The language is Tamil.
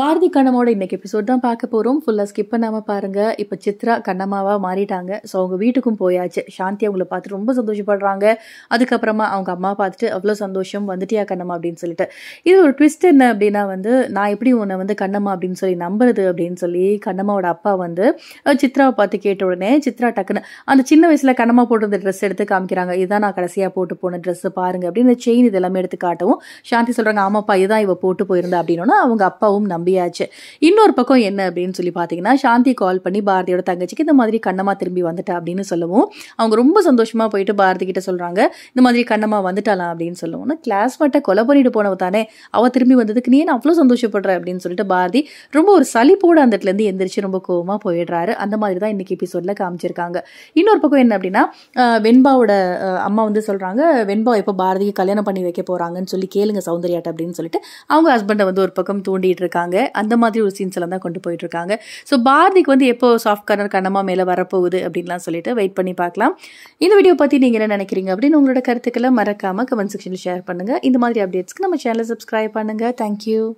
பாரதி கண்ணம்மாவோட இன்னைக்கு எபிசோட் தான் பார்க்க போகிறோம் ஃபுல்லாக ஸ்கிப் பண்ணாமல் பாருங்கள் இப்போ சித்ரா கண்ணம்மாவாக மாறிட்டாங்க ஸோ அவங்க வீட்டுக்கும் போயாச்சு சாந்தி அவங்கள பார்த்து ரொம்ப சந்தோஷப்படுறாங்க அதுக்கப்புறமா அவங்க அம்மா பார்த்துட்டு அவ்வளோ சந்தோஷம் வந்துட்டியா கண்ணம்மா அப்படின்னு சொல்லிட்டு இது ஒரு ட்விஸ்ட் என்ன அப்படின்னா வந்து நான் எப்படி உன்னை வந்து கண்ணம்மா அப்படின்னு சொல்லி நம்புறது அப்படின்னு சொல்லி கண்ணம்மாவோட அப்பா வந்து சித்ராவை பார்த்து கேட்ட உடனே சித்ரா டக்குன்னு அந்த சின்ன வயசில் கண்ணம்மா போட்டிருந்த ட்ரெஸ் எடுத்து காமிக்கிறாங்க இதுதான் நான் கடைசியாக போட்டு போன ட்ரெஸ்ஸு பாருங்க அப்படின்னு செயின் இதெல்லாமே எடுத்து காட்டவும் சாந்தி சொல்கிறாங்க ஆமாப்பா இதுதான் இவ போட்டு போயிருந்தா அப்படின்னா அவங்க அப்பாவும் நம்ப தம்பியாச்சு இன்னொரு பக்கம் என்ன அப்படின்னு சொல்லி பார்த்தீங்கன்னா சாந்தி கால் பண்ணி பாரதியோட தங்கச்சிக்கு இந்த மாதிரி கண்ணமா திரும்பி வந்துட்டா அப்படின்னு சொல்லவும் அவங்க ரொம்ப சந்தோஷமாக போயிட்டு பாரதி கிட்ட சொல்கிறாங்க இந்த மாதிரி கண்ணமா வந்துட்டாலாம் அப்படின்னு சொல்லுவோம் கிளாஸ்மேட்டை கொலை பண்ணிட்டு போனவ தானே அவள் திரும்பி வந்ததுக்கு நீ நான் அவ்வளோ சந்தோஷப்படுற அப்படின்னு சொல்லிட்டு பாரதி ரொம்ப ஒரு சளிப்போடு அந்த இடத்துலேருந்து எந்திரிச்சு ரொம்ப கோவமாக போயிடுறாரு அந்த மாதிரி தான் இன்னைக்கு எபிசோடில் காமிச்சிருக்காங்க இன்னொரு பக்கம் என்ன அப்படின்னா வெண்பாவோட அம்மா வந்து சொல்கிறாங்க வெண்பா இப்போ பாரதிக்கு கல்யாணம் பண்ணி வைக்க போகிறாங்கன்னு சொல்லி கேளுங்க சௌந்தர்யாட்ட அப்படின்னு சொல்லிட்டு அவங்க ஹஸ்பண்டை வந்து ஒரு பக்கம் தூண்டிகிட்டு இருக்காங்க இருக்காங்க அந்த மாதிரி ஒரு எல்லாம் தான் கொண்டு போயிட்டு இருக்காங்க ஸோ பாரதிக்கு வந்து எப்போ சாஃப்ட் கார்னர் கண்ணமா மேலே வரப்போகுது அப்படின்லாம் சொல்லிட்டு வெயிட் பண்ணி பார்க்கலாம் இந்த வீடியோ பற்றி நீங்கள் என்ன நினைக்கிறீங்க அப்படின்னு உங்களோட கருத்துக்களை மறக்காமல் கமெண்ட் செக்ஷனில் ஷேர் பண்ணுங்கள் இந்த மாதிரி அப்டேட்ஸ்க்கு நம்ம சேனலை சப்ஸ்கிரைப் பண்ணுங்கள் தேங்க்யூ